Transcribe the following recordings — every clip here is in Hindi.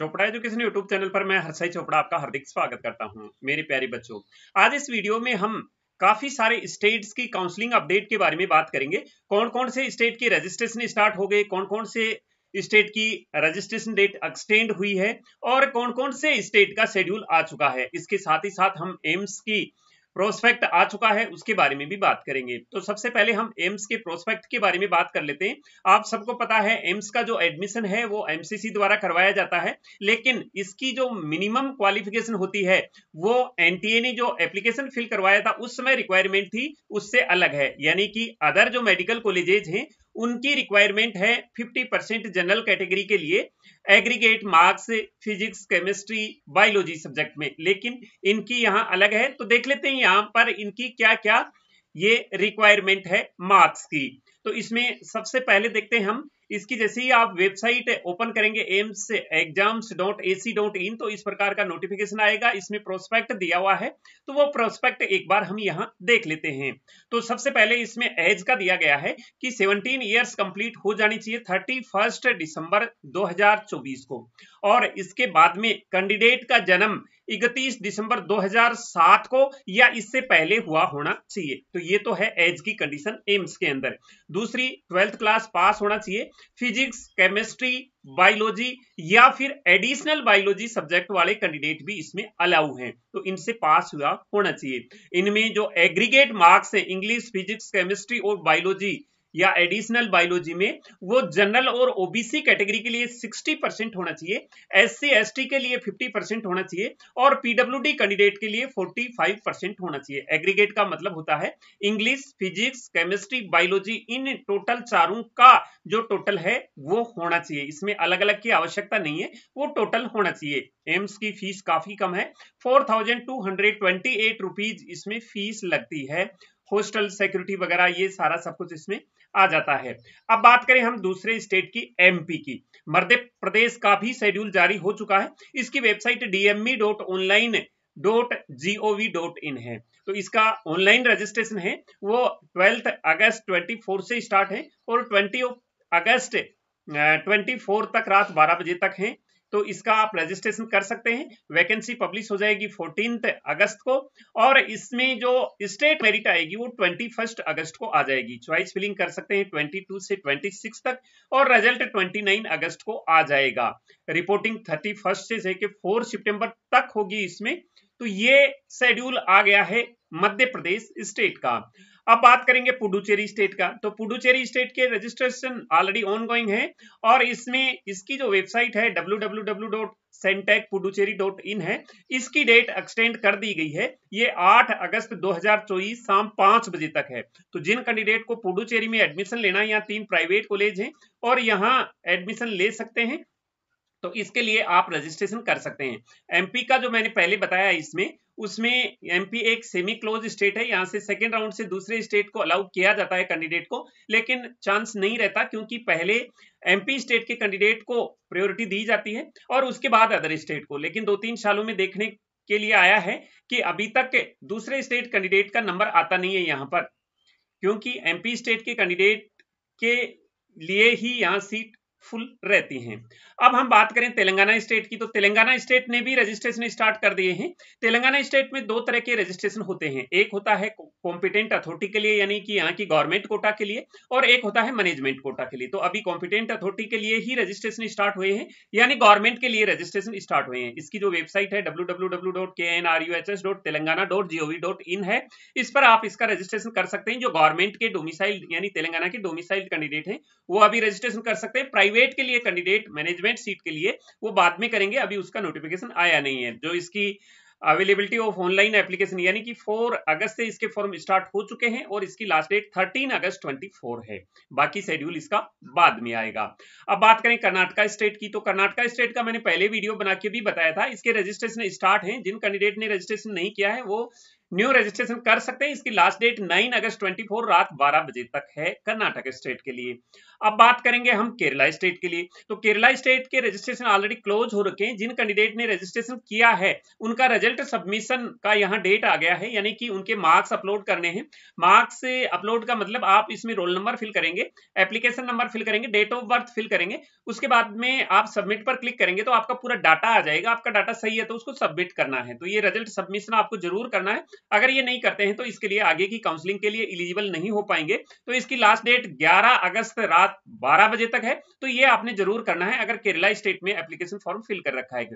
चोपड़ा एजुकेशन यूट्यूब चैनल पर मैं हर्षाई चोपड़ा आपका हार्दिक स्वागत करता हूं मेरे प्यारे बच्चों आज इस वीडियो में हम काफी सारे स्टेट्स की काउंसलिंग अपडेट के बारे में बात करेंगे कौन कौन से स्टेट की रजिस्ट्रेशन स्टार्ट हो गए कौन कौन से स्टेट की रजिस्ट्रेशन डेट एक्सटेंड हुई है और कौन कौन से स्टेट का शेड्यूल आ चुका है इसके साथ ही साथ हम एम्स की प्रोस्पेक्ट आ चुका है उसके बारे में भी बात करेंगे तो सबसे पहले हम एम्स के प्रोस्पेक्ट के बारे में बात कर लेते हैं आप सबको पता है एम्स का जो एडमिशन है वो एमसीसी द्वारा करवाया जाता है लेकिन इसकी जो मिनिमम क्वालिफिकेशन होती है वो एनटीए ने जो एप्लीकेशन फिल करवाया था उस समय रिक्वायरमेंट थी उससे अलग है यानी कि अदर जो मेडिकल कॉलेजेज हैं उनकी रिक्वायरमेंट है 50 परसेंट जनरल कैटेगरी के लिए aggregate marks physics chemistry biology subject में लेकिन इनकी यहाँ अलग है तो देख लेते हैं यहाँ पर इनकी क्या क्या ये रिक्वायरमेंट है मार्क्स की तो इसमें सबसे पहले देखते हैं हम इसकी जैसे ही आप वेबसाइट ओपन करेंगे AIIMS exams dot A C dot in तो इस प्रकार का नोटिफिकेशन आएगा इसमें प्रोस्पेक्ट दिया हुआ है तो वो प्रोस्पेक्ट एक बार हम यहाँ देख लेते हैं तो सबसे पहले इसमें एज का दिया गया है कि 17 इयर्स कंप्लीट हो जानी चाहिए थर्टी फर्स्ट दिसंबर दो को और इसके बाद में कैंडिडेट का जन्म इकतीस दिसंबर 2007 को या इससे पहले हुआ होना चाहिए तो ये तो है एज की कंडीशन एम्स के अंदर दूसरी ट्वेल्थ क्लास पास होना चाहिए फिजिक्स केमिस्ट्री बायोलॉजी या फिर एडिशनल बायोलॉजी सब्जेक्ट वाले कैंडिडेट भी इसमें अलाउ हैं तो इनसे पास हुआ होना चाहिए इनमें जो एग्रीगेट मार्क्स है इंग्लिश फिजिक्स केमिस्ट्री और बायोलॉजी या एडिशनल बायोलॉजी में वो जनरल और ओबीसी कैटेगरी के लिए 60 परसेंट होना चाहिए एस सी के लिए 50 परसेंट होना चाहिए और पीडब्ल्यूडी कैंडिडेट के लिए 45 परसेंट होना चाहिए एग्रीगेट का मतलब होता है इंग्लिश फिजिक्स केमिस्ट्री बायोलॉजी इन टोटल चारों का जो टोटल है वो होना चाहिए इसमें अलग अलग की आवश्यकता नहीं है वो टोटल होना चाहिए एम्स की फीस काफी कम है four thousand two hundred twenty eight rupees इसमें फीस लगती है हॉस्टल सिक्योरिटी वगैरह ये सारा सब कुछ इसमें आ जाता है अब बात करें हम दूसरे स्टेट की एमपी की मध्य प्रदेश का भी शेड्यूल जारी हो चुका है इसकी website DME dot online dot G O V dot in है तो इसका ऑनलाइन रजिस्ट्रेशन है वो ट्वेल्थ अगस्त ट्वेंटी फोर से स्टार्ट है और ट्वेंटी अगस्त ट्वेंटी फोर तक रात बारह बजे तक है तो इसका आप रजिस्ट्रेशन कर सकते हैं वैकेंसी पब्लिश हो जाएगी फोर्टीन अगस्त को और इसमें जो स्टेट मेरिट आएगी वो ट्वेंटी फर्स्ट अगस्त को आ जाएगी च्वाइस फिलिंग कर सकते हैं ट्वेंटी टू से ट्वेंटी सिक्स तक और रिजल्ट ट्वेंटी नाइन अगस्त को आ जाएगा रिपोर्टिंग थर्टी फर्स्ट से लेके फोर सितंबर तक होगी इसमें तो ये शेड्यूल आ गया है मध्य प्रदेश स्टेट का अब बात करेंगे पुडुचेरी स्टेट का तो पुडुचेरी स्टेट के रजिस्ट्रेशन ऑलरेडी ऑन गोइंग है और इसमें इसकी जो वेबसाइट है डब्ल्यू है इसकी डेट एक्सटेंड कर दी गई है ये 8 अगस्त 2024 शाम पांच बजे तक है तो जिन कैंडिडेट को पुडुचेरी में एडमिशन लेना है यहाँ तीन प्राइवेट कॉलेज हैं और यहाँ एडमिशन ले सकते हैं तो इसके लिए आप रजिस्ट्रेशन कर सकते हैं एमपी का जो मैंने पहले बताया इसमें उसमें एमपी एक सेमी क्लोज स्टेट है यहाँ से सेकेंड राउंड से दूसरे स्टेट को अलाउ किया जाता है कैंडिडेट को लेकिन चांस नहीं रहता क्योंकि पहले एमपी स्टेट के कैंडिडेट को प्रायोरिटी दी जाती है और उसके बाद अदर स्टेट को लेकिन दो तीन सालों में देखने के लिए आया है कि अभी तक दूसरे स्टेट कैंडिडेट का नंबर आता नहीं है यहाँ पर क्योंकि एमपी स्टेट के कैंडिडेट के लिए ही यहाँ सीट फुल रहती हैं अब हम बात करें तेलंगाना स्टेट की तो तेलंगाना स्टेट ने भी रजिस्ट्रेशन स्टार्ट कर दिए हैं तेलंगाना स्टेट में दो तरह के रजिस्ट्रेशन होते हैं एक होता है कॉम्पिटेंट अथॉरिटी के लिए यानी कि यहाँ की गवर्नमेंट कोटा के लिए और एक होता है मैनेजमेंट कोटा के लिए तो अभी कॉम्पिटेंट अथॉरिटी के लिए ही रजिस्ट्रेशन स्टार्ट हुए हैं यानी गवर्नमेंट के लिए रजिस्ट्रेशन स्टार्ट हुए हैं इसकी जो वेबसाइट है डब्ल्यू है इस पर आप इसका रजिस्ट्रेशन कर सकते हैं जो गवर्नमेंट के डोमिसाइल यानी तेलंगाना के डोमिसाइल कैंडिडेट है वो अभी रजिस्ट्रेशन कर सकते हैं प्राइवेट के लिए कैंडिडेट मैनेजमेंट सीट के लिए वो बाद में करेंगे अभी उसका नोटिफिकेशन आया नहीं है जो इसकी अवेलेबिलिटी ऑफ ऑनलाइन एप्लीकेशन यानी कि 4 अगस्त से इसके फॉर्म स्टार्ट हो चुके हैं और इसकी लास्ट डेट 13 अगस्त 24 है बाकी शेड्यूल इसका बाद में आएगा अब बात करें कर्नाटका स्टेट की तो कर्नाटका स्टेट का मैंने पहले वीडियो बना के भी बताया था इसके रजिस्ट्रेशन स्टार्ट है जिन कैंडिडेट ने रजिस्ट्रेशन नहीं किया है वो न्यू रजिस्ट्रेशन कर सकते हैं इसकी लास्ट डेट 9 अगस्त 24 रात 12 बजे तक है कर्नाटक स्टेट के लिए अब बात करेंगे हम केरला स्टेट के लिए तो केरला स्टेट के रजिस्ट्रेशन ऑलरेडी क्लोज हो रखे हैं जिन कैंडिडेट ने रजिस्ट्रेशन किया है उनका रिजल्ट सबमिशन का यहाँ डेट आ गया है यानी कि उनके मार्क्स अपलोड करने हैं मार्क्स अपलोड का मतलब आप इसमें रोल नंबर फिल करेंगे एप्लीकेशन नंबर फिल करेंगे डेट ऑफ बर्थ फिल करेंगे उसके बाद में आप सबमिट पर क्लिक करेंगे तो आपका पूरा डाटा आ जाएगा आपका डाटा सही है तो उसको सबमिट करना है तो ये रिजल्ट सबमिशन आपको जरूर करना है अगर ये नहीं करते हैं तो इसके लिए आगे की काउंसलिंग के लिए इलिजिबल नहीं हो पाएंगे तो इसकी लास्ट डेट 11 अगस्त रात 12 बजे तक है तो ये आपने जरूर करना है अगर केरला स्टेट में एप्लीकेशन फॉर्म फिल कर रखा है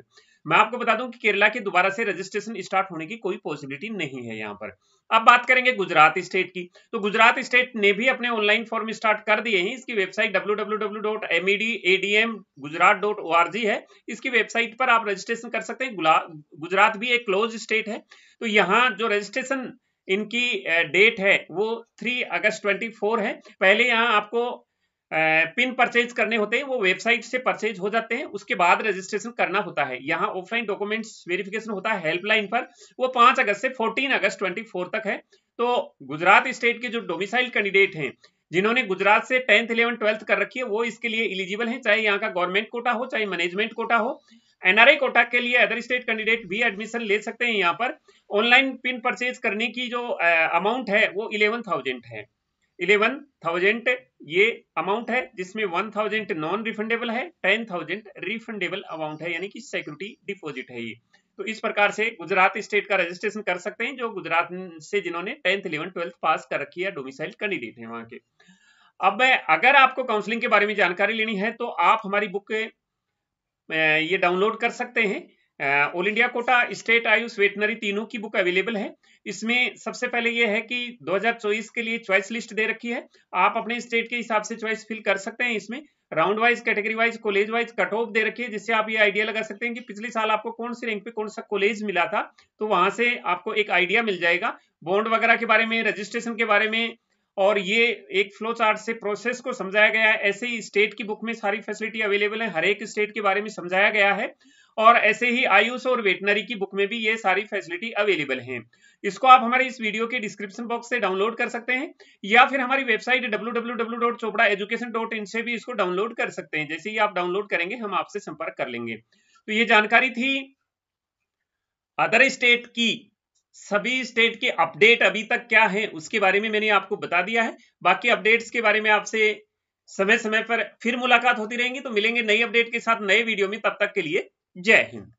मैं आपको बता दूं कि केरला के दोबारा से रजिस्ट्रेशन स्टार्ट होने की कोई पॉसिबिलिटी नहीं है यहाँ पर अब बात करेंगे गुजरात स्टेट की तो गुजरात स्टेट ने भी अपने ऑनलाइन फॉर्म स्टार्ट कर दिए हैं इसकी वेबसाइट www.medadm.gujarat.org है इसकी वेबसाइट पर आप रजिस्ट्रेशन कर सकते हैं गुजरात भी एक क्लोज स्टेट है तो यहाँ जो रजिस्ट्रेशन इनकी डेट है वो 3 अगस्त 24 है पहले यहाँ आपको पिन परचेज करने होते हैं वो वेबसाइट से परचेज हो जाते हैं उसके बाद रजिस्ट्रेशन करना होता है यहाँ ऑफलाइन डॉक्यूमेंट्स वेरिफिकेशन होता है हेल्पलाइन पर वो पांच अगस्त से फोर्टीन अगस्त ट्वेंटी तक है तो गुजरात स्टेट के जो डोमिसाइल कैंडिडेट हैं जिन्होंने गुजरात से टेंथ इलेवन ट्वेल्थ कर रखी है वो इसके लिए इलिजिबल है चाहे यहाँ का गवर्नमेंट कोटा हो चाहे मैनेजमेंट कोटा हो एनआरआई कोटा के लिए अदर स्टेट कैंडिडेट भी एडमिशन ले सकते हैं यहाँ पर ऑनलाइन पिन परचेज करने की जो अमाउंट है वो इलेवन थाउजेंड है इलेवन थाउजेंड ये अमाउंट है जिसमें वन थाउजेंड नॉन रिफंडेबल है टेन थाउजेंड रिफंडेबल अमाउंट है यानी कि सिक्योरिटी डिपॉजिट है ये तो इस प्रकार से गुजरात स्टेट का रजिस्ट्रेशन कर सकते हैं जो गुजरात से जिन्होंने टेंथ इलेवन ट्वेल्थ पास कर रखी है डोमिसाइल कैंडिडेट है वहां के अब अगर आपको काउंसलिंग के बारे में जानकारी लेनी है तो आप हमारी बुक ये डाउनलोड कर सकते हैं all India quota state AYUSH veterinary तीनों की बुक अवेलेबल है इसमें सबसे पहले यह है कि 2024 के लिए चॉइस लिस्ट दे रखी है आप अपने स्टेट के हिसाब से चॉइस फिल कर सकते हैं इसमें round wise category wise college wise cut off दे रखी है जिससे आप ये आइडिया लगा सकते हैं कि पिछले साल आपको कौन सी रैंक पे कौन सा कॉलेज मिला था तो वहां से आपको एक आइडिया मिल जाएगा बॉन्ड वगैरह के बारे में रजिस्ट्रेशन के बारे में और ये एक फ्लो चार्ट से प्रोसेस को समझाया गया है ऐसे ही स्टेट की बुक में सारी फैसिलिटी अवेलेबल है हर एक स्टेट के बारे में समझाया गया है और ऐसे ही आयुष और वेटनरी की बुक में भी ये सारी फैसिलिटी अवेलेबल है इसको आप हमारे इस वीडियो के डिस्क्रिप्शन बॉक्स से डाउनलोड कर सकते हैं या फिर हमारी वेबसाइट डब्ल्यू से भी इसको डाउनलोड कर सकते हैं जैसे ही आप डाउनलोड करेंगे हम आपसे संपर्क कर लेंगे तो ये जानकारी थी अदर स्टेट की सभी स्टेट के अपडेट अभी तक क्या है उसके बारे में मैंने आपको बता दिया है बाकी अपडेट्स के बारे में आपसे समय समय पर फिर मुलाकात होती रहेंगी तो मिलेंगे नई अपडेट के साथ नए वीडियो में तब तक के लिए जय हिंद